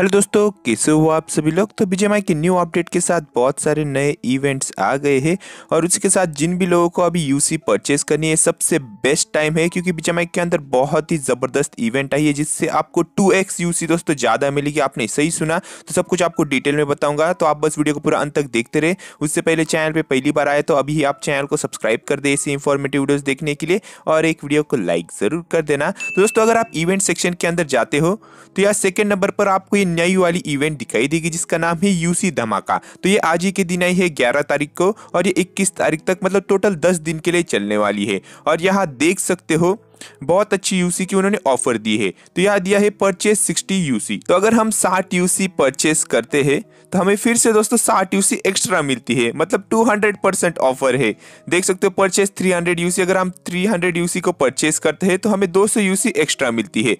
hello दोस्तों कैसे हो आप सभी लोग तो माई के न्यू अपडेट के साथ बहुत सारे नए इवेंट्स आ गए हैं और उसके साथ जिन भी लोगों को अभी यूसी परचेज करनी है सबसे बेस्ट टाइम है क्योंकि माई के अंदर बहुत ही ज़बरदस्त इवेंट आई है जिससे आपको 2x यूसी दोस्तों ज़्यादा मिलेगी आपने सही सुना तो सब कुछ आपको डिटेल में बताऊँगा तो आप बस वीडियो को पूरा अंत तक देखते रहे उससे पहले चैनल पर पहली बार आए तो अभी ही आप चैनल को सब्सक्राइब कर दे ऐसी इन्फॉर्मेटिव वीडियोज़ देखने के लिए और एक वीडियो को लाइक ज़रूर कर देना तो दोस्तों अगर आप इवेंट सेक्शन के अंदर जाते हो तो यार सेकेंड नंबर पर आपको ये नई वाली इवेंट दिखाई देगी जिसका नाम है यूसी धमाका तो ये आज ही के दिन आई है ग्यारह तारीख को और ये इक्कीस तारीख तक मतलब टोटल दस दिन के लिए चलने वाली है और यहाँ देख सकते हो बहुत अच्छी यूसी की उन्होंने ऑफर दी है तो यहाँ दिया है परचेज सिक्सटी यूसी तो अगर हम साठ यूसी परचेज करते हैं तो हमें फिर से दोस्तों साठ यूसी एक्स्ट्रा मिलती है मतलब 200 परसेंट ऑफर है देख सकते हो परचेज हंड्रेड यूसी अगर हम थ्री हंड्रेड यूसी को परचेज करते हैं तो हमें दो सौ यूसी एक्स्ट्रा मिलती है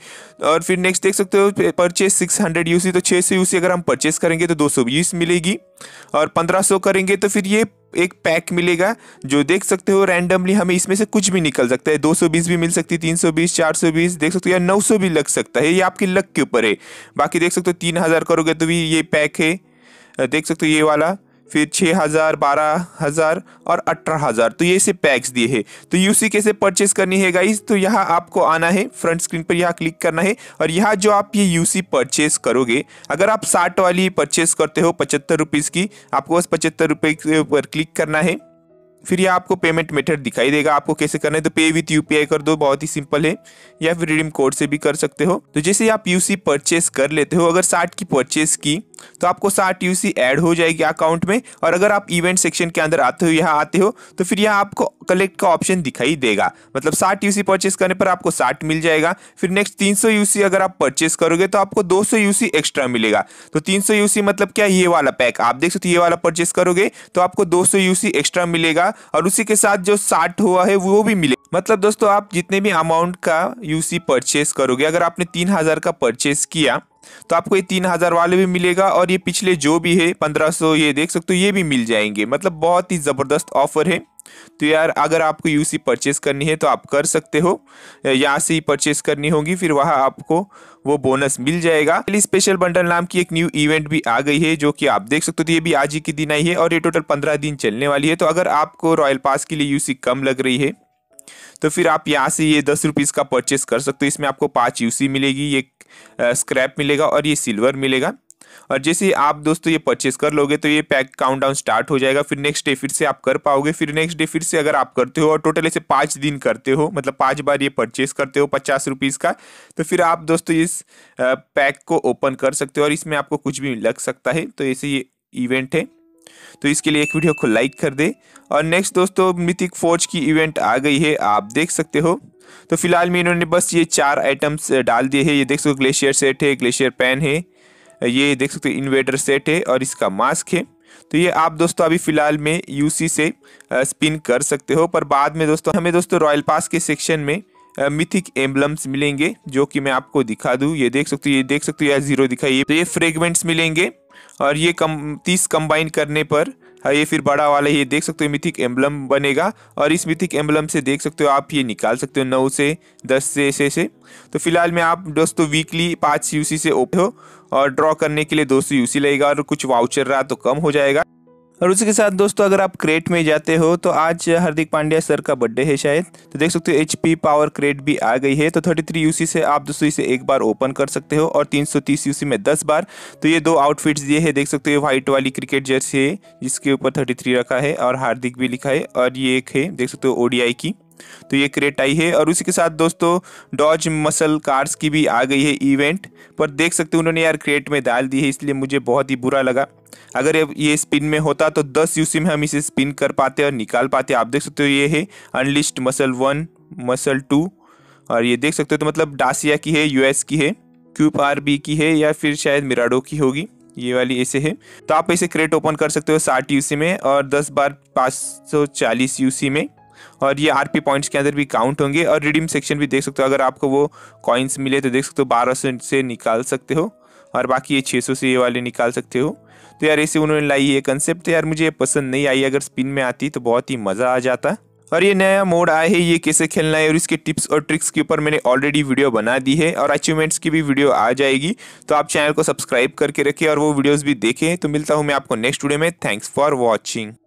और फिर नेक्स्ट देख सकते हो परचेज हंड्रेड यूसी तो सौ यूसी अगर हम परचेज करेंगे तो दो 220 मिलेगी और 1500 करेंगे तो फिर ये एक पैक मिलेगा जो देख सकते हो रैंडमली हमें इसमें से कुछ भी निकल सकता है 220 भी मिल सकती है 320 420 देख सकते हो या 900 भी लग सकता है ये आपके लक के ऊपर है बाकी देख सकते हो 3000 करोगे तो भी ये पैक है देख सकते हो ये वाला फिर छः हज़ार बारह हज़ार और अठारह हज़ार तो ये इसे पैक्स दिए हैं तो यूसी कैसे परचेस करनी है गाइज तो यहाँ आपको आना है फ्रंट स्क्रीन पर यहाँ क्लिक करना है और यहाँ जो आप ये यूसी परचेस करोगे अगर आप साठ वाली परचेस करते हो पचहत्तर रुपीज़ की आपको बस पचहत्तर रुपये के ऊपर क्लिक करना है फिर ये आपको पेमेंट मेथड दिखाई देगा आपको कैसे करना है तो पे विथ यूपीआई कर दो बहुत ही सिंपल है या फिर रिडीम कोड से भी कर सकते हो तो जैसे आप यूसी परचेस कर लेते हो अगर साठ की परचेस की तो आपको साठ यूसी ऐड हो जाएगी अकाउंट में और अगर आप इवेंट सेक्शन के अंदर आते हो यहाँ आते हो तो फिर यहाँ आपको कलेक्ट का ऑप्शन दिखाई देगा मतलब साठ यूसी परचेस करने पर आपको साठ मिल जाएगा फिर नेक्स्ट तीन सौ यूसी अगर आप परचेस करोगे तो आपको दो सौ यूसी एक्स्ट्रा मिलेगा तो तीन सौ यूसी मतलब क्या ये वाला पैक आप देख सकते हो ये वाला परचेस करोगे तो आपको दो सौ यूसी एक्स्ट्रा मिलेगा मिलेगा और उसी के साथ जो साठ हुआ है वो भी मिलेगा मतलब दोस्तों आप जितने भी अमाउंट का यूसी परचेस करोगे अगर आपने तीन हजार का परचेस किया तो आपको ये तीन हज़ार वाले भी मिलेगा और ये पिछले जो भी है पंद्रह सौ ये देख सकते हो ये भी मिल जाएंगे मतलब बहुत ही ज़बरदस्त ऑफर है तो यार अगर आपको यूसी परचेस करनी है तो आप कर सकते हो यहाँ से ही परचेस करनी होगी फिर वहाँ आपको वो बोनस मिल जाएगा स्पेशल बंडल नाम की एक न्यू इवेंट भी आ गई है जो कि आप देख सकते हो तो ये भी आज ही के दिन आई है और ये टोटल पंद्रह दिन चलने वाली है तो अगर आपको रॉयल पास के लिए यूसी कम लग रही है तो फिर आप यहाँ से ये दस रुपीज़ का परचेस कर सकते हो इसमें आपको पाँच यूसी मिलेगी ये स्क्रैप मिलेगा और ये सिल्वर मिलेगा और जैसे आप दोस्तों ये परचेस कर लोगे तो ये पैक काउंटडाउन स्टार्ट हो जाएगा फिर नेक्स्ट डे फिर से आप कर पाओगे फिर नेक्स्ट डे फिर से अगर आप करते हो और टोटल इसे पाँच दिन करते हो मतलब पाँच बार ये परचेस करते हो पचास रुपीज़ का तो फिर आप दोस्तों इस पैक को ओपन कर सकते हो और इसमें आपको कुछ भी लग सकता है तो ऐसे ये इवेंट है तो इसके लिए एक वीडियो को लाइक कर दे और नेक्स्ट दोस्तों मिथिक फोर्ज की इवेंट आ गई है आप देख सकते हो तो फिलहाल में इन्होंने बस ये चार आइटम्स डाल दिए हैं ये देख सकते हो ग्लेशियर सेट है ग्लेशियर पैन है ये देख सकते हो इन्वेटर सेट है और इसका मास्क है तो ये आप दोस्तों अभी फिलहाल में यूसी से स्पिन कर सकते हो पर बाद में दोस्तों हमें दोस्तों रॉयल पास के सेक्शन में मिथिक एम्बलम्स मिलेंगे जो कि मैं आपको दिखा दूँ ये देख सकते हो ये देख सकते हो या जीरो दिखाइए तो ये फ्रेगमेंट्स मिलेंगे और ये कम तीस कंबाइन करने पर ये फिर बड़ा वाला ये देख सकते हो मिथिक एम्बलम बनेगा और इस मिथिक एम्बलम से देख सकते हो आप ये निकाल सकते हो नौ से दस से ऐसे से तो फिलहाल मैं आप दोस्तों वीकली पाँच यूसी से ओपे हो और ड्रॉ करने के लिए दोस्तों यूसी लगेगा और कुछ वाउचर रहा तो कम हो जाएगा और उसके साथ दोस्तों अगर आप क्रेट में जाते हो तो आज हार्दिक पांड्या सर का बर्थडे है शायद तो देख सकते हो एच पावर क्रेट भी आ गई है तो 33 यूसी से आप दोस्तों इसे एक बार ओपन कर सकते हो और 330 यूसी में 10 बार तो ये दो आउटफिट्स दिए हैं देख सकते हो व्हाइट वाली क्रिकेट जर्सी है जिसके ऊपर थर्टी रखा है और हार्दिक भी लिखा है और ये एक है देख सकते हो ओडीआई की तो ये क्रेट आई है और उसी के साथ दोस्तों डॉज मसल कार्स की भी आ गई है इवेंट पर देख सकते हो उन्होंने यार क्रेट में डाल दी है इसलिए मुझे बहुत ही बुरा लगा अगर ये स्पिन में होता तो 10 यूसी में हम इसे स्पिन कर पाते और निकाल पाते आप देख सकते हो ये है अनलिस्ट मसल वन मसल टू और ये देख सकते हो तो मतलब डासिया की है यूएस की है क्यूब आर बी की है या फिर शायद मिराडो की होगी ये वाली ऐसे है तो आप ऐसे क्रेट ओपन कर सकते हो साठ यूसी में और दस बार पाँच सौ चालीस यूसी में और ये आरपी पॉइंट्स के अंदर भी काउंट होंगे और रिडीम सेक्शन भी देख सकते हो अगर आपको वो कॉइन्स मिले तो देख सकते हो बारह सौ से निकाल सकते हो और बाकी ये 600 से ये वाले निकाल सकते हो तो यार ऐसे उन्होंने लाई ये कंसेप्ट तो यार मुझे ये पसंद नहीं आई अगर स्पिन में आती तो बहुत ही मज़ा आ जाता और ये नया मोड आया है ये कैसे खेलना है और इसके टिप्स और ट्रिक्स के ऊपर मैंने ऑलरेडी वीडियो बना दी है और अचीवमेंट्स की भी वीडियो आ जाएगी तो आप चैनल को सब्सक्राइब करके रखें और वो वीडियोज़ भी देखें तो मिलता हूँ मैं आपको नेक्स्ट वीडियो में थैंक्स फॉर वॉचिंग